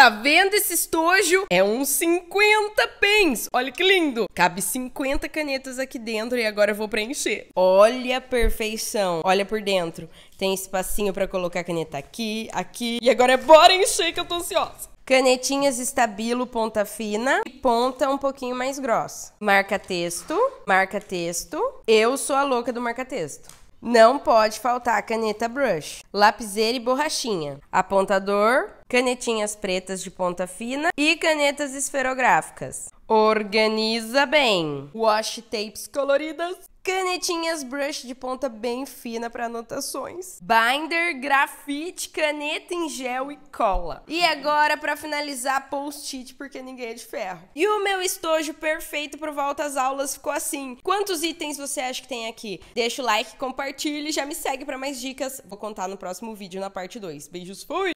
Tá vendo esse estojo? É uns 50 pens. Olha que lindo. Cabe 50 canetas aqui dentro e agora eu vou preencher. Olha a perfeição. Olha por dentro. Tem espacinho para colocar a caneta aqui, aqui. E agora é bora encher que eu tô ansiosa. Canetinhas estabilo ponta fina e ponta um pouquinho mais grossa. Marca texto, marca texto. Eu sou a louca do marca texto. Não pode faltar a caneta brush lapiseira e borrachinha, apontador, canetinhas pretas de ponta fina e canetas esferográficas. Organiza bem. Wash tapes coloridas, canetinhas brush de ponta bem fina para anotações, binder, grafite, caneta em gel e cola. E agora para finalizar post-it porque ninguém é de ferro. E o meu estojo perfeito para volta às aulas ficou assim. Quantos itens você acha que tem aqui? Deixa o like, compartilhe, já me segue para mais dicas. Vou contar no próximo vídeo, na parte 2. Beijos, fui!